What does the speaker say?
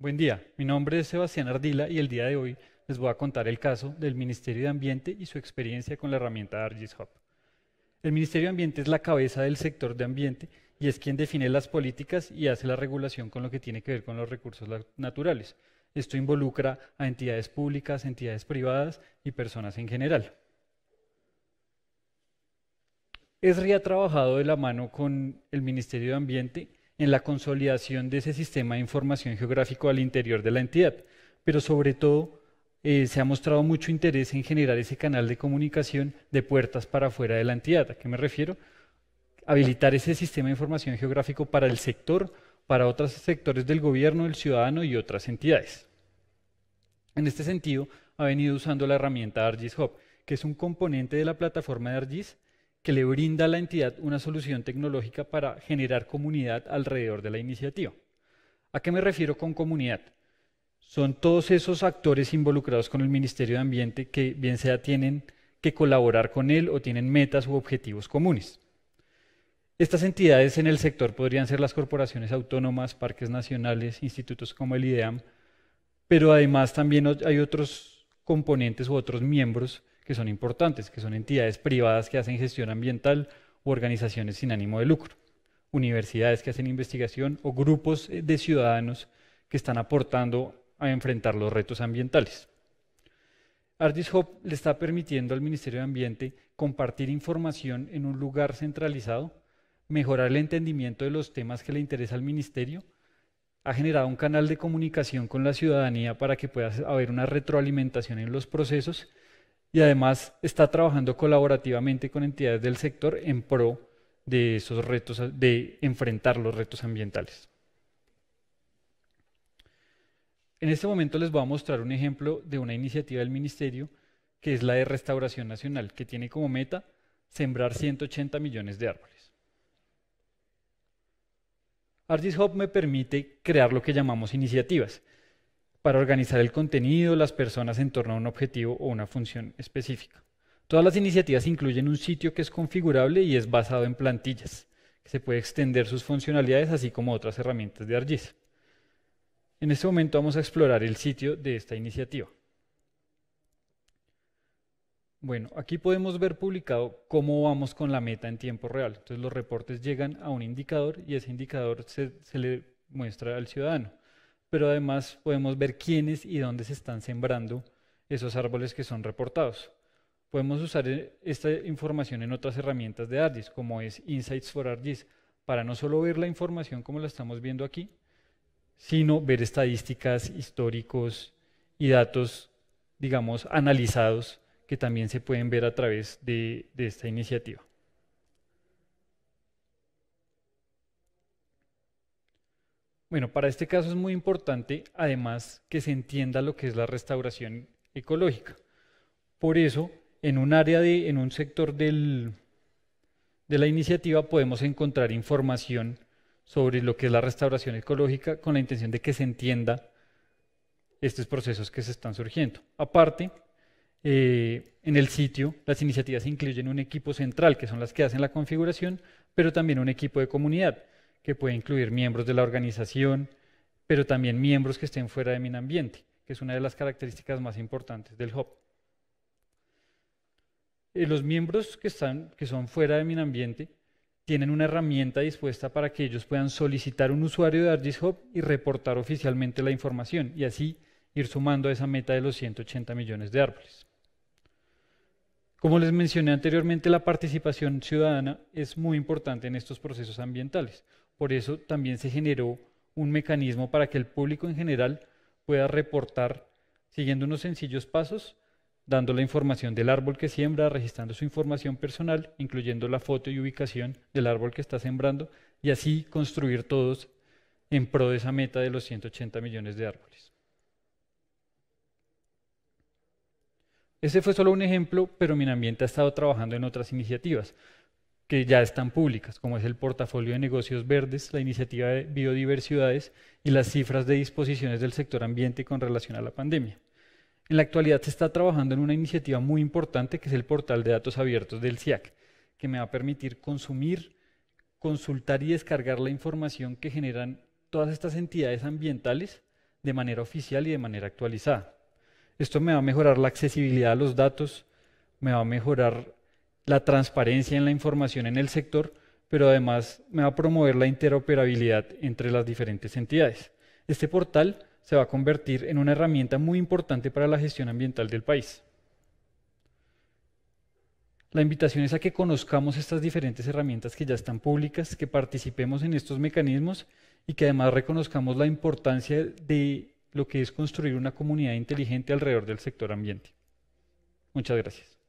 Buen día, mi nombre es Sebastián Ardila y el día de hoy les voy a contar el caso del Ministerio de Ambiente y su experiencia con la herramienta ARGIS Hub. El Ministerio de Ambiente es la cabeza del sector de ambiente y es quien define las políticas y hace la regulación con lo que tiene que ver con los recursos naturales. Esto involucra a entidades públicas, entidades privadas y personas en general. ESRI ha trabajado de la mano con el Ministerio de Ambiente en la consolidación de ese sistema de información geográfico al interior de la entidad, pero sobre todo eh, se ha mostrado mucho interés en generar ese canal de comunicación de puertas para afuera de la entidad. ¿A qué me refiero? Habilitar ese sistema de información geográfico para el sector, para otros sectores del gobierno, el ciudadano y otras entidades. En este sentido, ha venido usando la herramienta Hub, que es un componente de la plataforma de ArGIS que le brinda a la entidad una solución tecnológica para generar comunidad alrededor de la iniciativa. ¿A qué me refiero con comunidad? Son todos esos actores involucrados con el Ministerio de Ambiente que bien sea tienen que colaborar con él o tienen metas u objetivos comunes. Estas entidades en el sector podrían ser las corporaciones autónomas, parques nacionales, institutos como el IDEAM, pero además también hay otros componentes u otros miembros que son importantes, que son entidades privadas que hacen gestión ambiental u organizaciones sin ánimo de lucro, universidades que hacen investigación o grupos eh, de ciudadanos que están aportando a enfrentar los retos ambientales. Artis Hub le está permitiendo al Ministerio de Ambiente compartir información en un lugar centralizado, mejorar el entendimiento de los temas que le interesa al Ministerio, ha generado un canal de comunicación con la ciudadanía para que pueda haber una retroalimentación en los procesos y además está trabajando colaborativamente con entidades del sector en pro de esos retos, de enfrentar los retos ambientales. En este momento les voy a mostrar un ejemplo de una iniciativa del Ministerio que es la de Restauración Nacional, que tiene como meta sembrar 180 millones de árboles. Artis Hub me permite crear lo que llamamos iniciativas, para organizar el contenido, las personas en torno a un objetivo o una función específica. Todas las iniciativas incluyen un sitio que es configurable y es basado en plantillas, que se puede extender sus funcionalidades así como otras herramientas de ArcGIS. En este momento vamos a explorar el sitio de esta iniciativa. Bueno, aquí podemos ver publicado cómo vamos con la meta en tiempo real. Entonces los reportes llegan a un indicador y ese indicador se le muestra al ciudadano pero además podemos ver quiénes y dónde se están sembrando esos árboles que son reportados. Podemos usar eh, esta información en otras herramientas de ArcGIS, como es Insights for ArcGIS, para no solo ver la información como la estamos viendo aquí, sino ver estadísticas, históricos y datos, digamos, analizados que también se pueden ver a través de esta iniciativa. Bueno, para este caso es muy importante, además, que se entienda lo que es la restauración ecológica. Por eso, en un área de, en un sector de la iniciativa podemos encontrar información sobre lo que es la restauración ecológica con la intención de que se entienda estos procesos que se están surgiendo. Aparte, eh, en el sitio las iniciativas incluyen un equipo central, que son las que hacen la configuración, pero también un equipo de comunidad, que puede incluir miembros de la organización, pero también miembros que estén fuera de ambiente que es una de las características más importantes del hub. Eh, los miembros que, están, que son fuera de ambiente tienen una herramienta dispuesta para que ellos puedan solicitar un usuario de ArcGIS Hub y reportar oficialmente la información y así ir sumando a esa meta de los 180 millones de árboles. Como les mencioné anteriormente, la participación ciudadana es muy importante en estos procesos ambientales. Por eso también se generó un mecanismo para que el público en general pueda reportar siguiendo unos sencillos pasos, dando la información del árbol que siembra, registrando su información personal, incluyendo la foto y ubicación del árbol que está sembrando, y así construir todos en pro de esa meta de los 180 millones de árboles. Ese fue solo un ejemplo, pero Minambiente ha estado trabajando en otras iniciativas que ya están públicas, como es el portafolio de negocios verdes, la iniciativa de biodiversidades y las cifras de disposiciones del sector ambiente con relación a la pandemia. En la actualidad se está trabajando en una iniciativa muy importante que es el portal de datos abiertos del CIAC, que me va a permitir consumir, consultar y descargar la información que generan todas estas entidades ambientales de manera oficial y de manera actualizada. Esto me va a mejorar la accesibilidad a los datos, me va a mejorar la transparencia en la información en el sector, pero además me va a promover la interoperabilidad entre las diferentes entidades. Este portal se va a convertir en una herramienta muy importante para la gestión ambiental del país. La invitación es a que conozcamos estas diferentes herramientas que ya están públicas, que participemos en estos mecanismos y que además reconozcamos la importancia de lo que es construir una comunidad inteligente alrededor del sector ambiente. Muchas gracias.